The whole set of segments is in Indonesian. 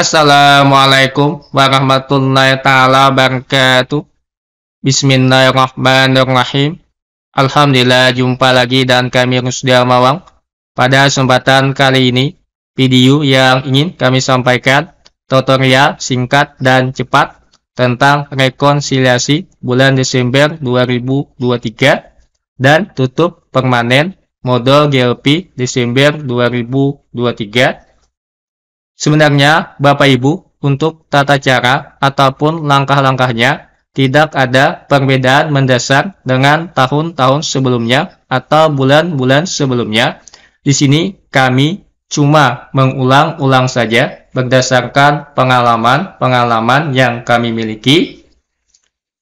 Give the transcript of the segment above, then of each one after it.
Assalamualaikum warahmatullahi taala wabarakatuh. Bismillahirrahmanirrahim. Alhamdulillah jumpa lagi dan kami Rusdi Mawang. Pada kesempatan kali ini, video yang ingin kami sampaikan tutorial singkat dan cepat tentang rekonsiliasi bulan Desember 2023 dan tutup permanen modal GLP Desember 2023 Sebenarnya, Bapak Ibu, untuk tata cara ataupun langkah-langkahnya tidak ada perbedaan mendasar dengan tahun-tahun sebelumnya atau bulan-bulan sebelumnya. Di sini kami cuma mengulang-ulang saja berdasarkan pengalaman-pengalaman yang kami miliki.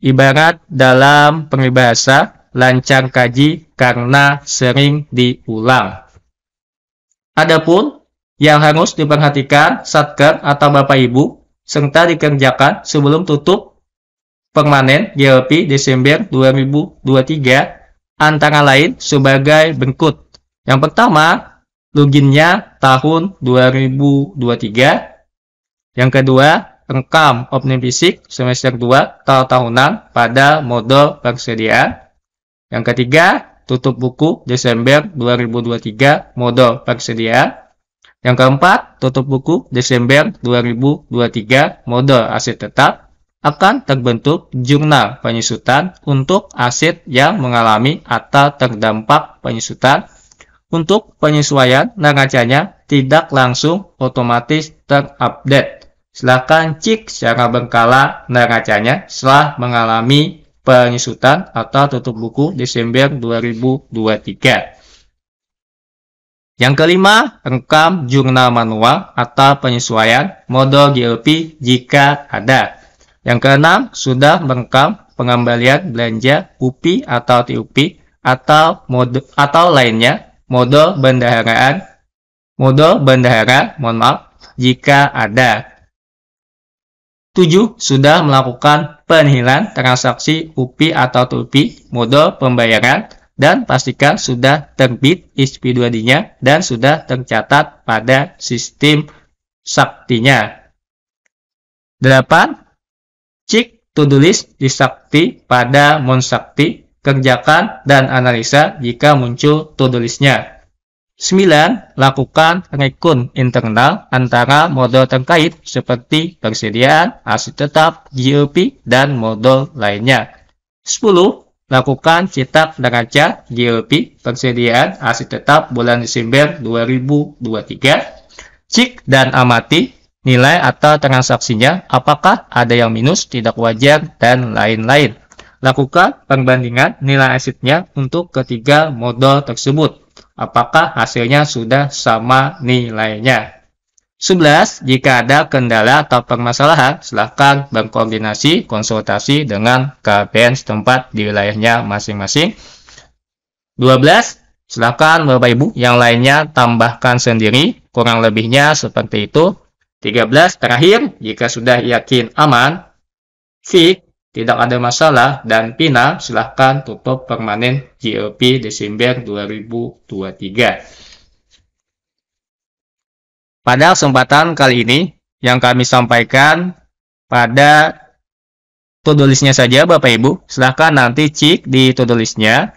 Ibarat dalam peribahasa, lancar kaji karena sering diulang. Adapun yang harus diperhatikan satker atau Bapak Ibu serta dikerjakan sebelum tutup permanen GLP Desember 2023 antara lain sebagai berikut. Yang pertama, loginnya tahun 2023. Yang kedua, rekam opening fisik semester 2 tahun tahunan pada modal persediaan. Yang ketiga, tutup buku Desember 2023 modal persediaan. Yang keempat, tutup buku Desember 2023 model aset tetap akan terbentuk jurnal penyusutan untuk aset yang mengalami atau terdampak penyusutan untuk penyesuaian neracanya tidak langsung otomatis terupdate. Silahkan cek secara berkala neracanya setelah mengalami penyusutan atau tutup buku Desember 2023. Yang kelima, rekam jurnal manual atau penyesuaian model GLP jika ada. Yang keenam, sudah merekam pengembalian belanja UPI atau TUP atau mode, atau lainnya model bendaharaan model bendahara mohon maaf jika ada. 7. Sudah melakukan penilaian transaksi UPI atau TUPI model pembayaran dan pastikan sudah terbit ISP2D-nya dan sudah tercatat pada sistem saktinya. 8. Cek to do list di sakti pada sakti, kerjakan dan analisa jika muncul to do list-nya. 9. Lakukan rekun internal antara modul terkait seperti persediaan, aset tetap, GOP, dan modul lainnya. 10 Lakukan cetak cat GLP persediaan aset tetap bulan Desember 2023. Cek dan amati nilai atau transaksinya apakah ada yang minus, tidak wajar, dan lain-lain. Lakukan perbandingan nilai asetnya untuk ketiga modal tersebut. Apakah hasilnya sudah sama nilainya? 11. Jika ada kendala atau permasalahan, silakan berkoordinasi konsultasi dengan KPN setempat di wilayahnya masing-masing. 12. silakan Bapak Ibu yang lainnya tambahkan sendiri, kurang lebihnya seperti itu. 13. Terakhir, jika sudah yakin aman, fit, tidak ada masalah, dan pina, silahkan tutup permanen GOP Desember 2023. Pada kesempatan kali ini yang kami sampaikan pada to-do listnya saja Bapak Ibu. Silahkan nanti cek di to-do listnya.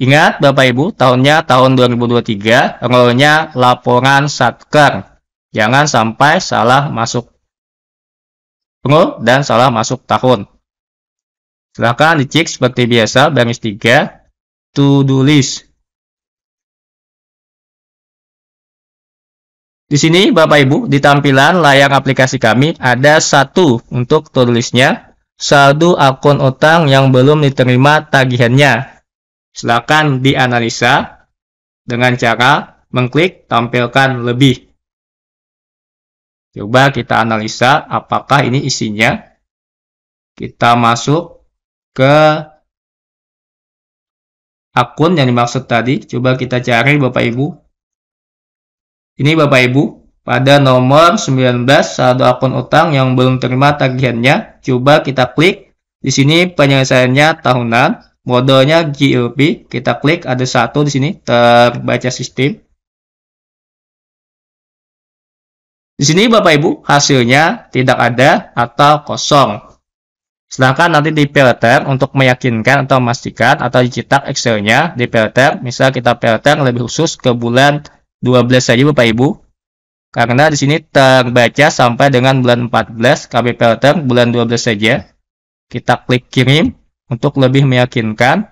Ingat Bapak Ibu, tahunnya tahun 2023, tanggalnya laporan Satker. Jangan sampai salah masuk tanggal dan salah masuk tahun. Silahkan dicek seperti biasa, baris 3, to-do list. Di sini Bapak Ibu, di tampilan layar aplikasi kami ada satu untuk tulisnya saldo akun utang yang belum diterima tagihannya. Silakan dianalisa dengan cara mengklik tampilkan lebih. Coba kita analisa apakah ini isinya. Kita masuk ke akun yang dimaksud tadi. Coba kita cari Bapak Ibu ini Bapak Ibu, pada nomor 19 saldo akun utang yang belum terima tagihannya, coba kita klik. Di sini penyelesaiannya tahunan, modelnya GLP, kita klik ada satu di sini terbaca sistem. Di sini Bapak Ibu hasilnya tidak ada atau kosong. Sedangkan nanti di filter untuk meyakinkan atau memastikan atau dicetak Excel-nya di filter, misal kita filter lebih khusus ke bulan 12 saja Bapak Ibu. Karena di sini terbaca sampai dengan bulan 14 kami filter bulan 12 saja. Kita klik kirim untuk lebih meyakinkan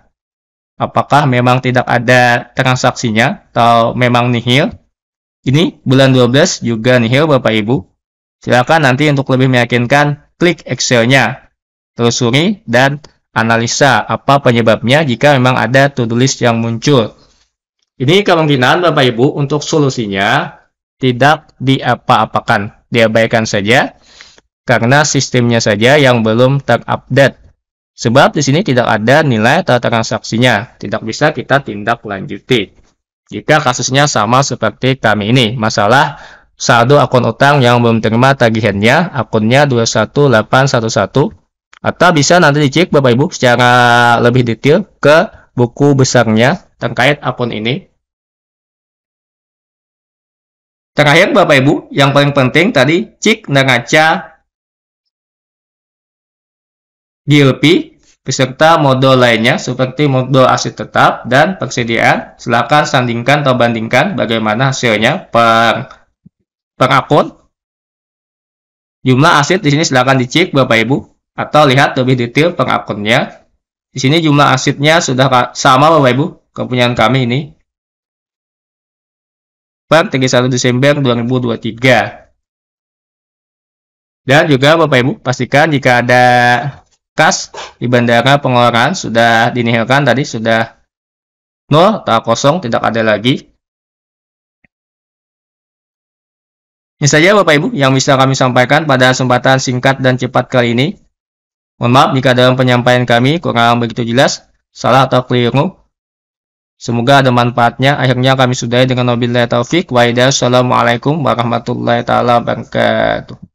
apakah memang tidak ada transaksinya atau memang nihil. Ini bulan 12 juga nihil Bapak Ibu. Silakan nanti untuk lebih meyakinkan klik Excel-nya, telusuri dan analisa apa penyebabnya jika memang ada to-do list yang muncul. Ini kemungkinan Bapak Ibu untuk solusinya tidak diapa-apakan, diabaikan saja karena sistemnya saja yang belum terupdate. Sebab di sini tidak ada nilai atau transaksinya, tidak bisa kita tindak lanjuti. Jika kasusnya sama seperti kami ini, masalah saldo akun utang yang belum terima tagihannya, akunnya 21811 atau bisa nanti dicek Bapak Ibu secara lebih detail ke buku besarnya terkait akun ini. Terakhir Bapak Ibu, yang paling penting tadi cek neraca GLP beserta modul lainnya seperti modul aset tetap dan persediaan. Silakan sandingkan atau bandingkan bagaimana hasilnya per, per akun. Jumlah aset di sini silakan dicek Bapak Ibu atau lihat lebih detail per akunnya. Di sini jumlah asetnya sudah sama Bapak Ibu, kepunyaan kami ini. Per 31 Desember 2023. Dan juga Bapak Ibu pastikan jika ada kas di bandara pengeluaran sudah dinihilkan tadi sudah nol atau kosong tidak ada lagi. Ini saja Bapak Ibu yang bisa kami sampaikan pada kesempatan singkat dan cepat kali ini. Mohon maaf jika dalam penyampaian kami kurang begitu jelas, salah atau keliru. Semoga ada manfaatnya. Akhirnya kami sudahi dengan wabillahi taufik. Wa'idha. Assalamualaikum warahmatullahi taala wabarakatuh.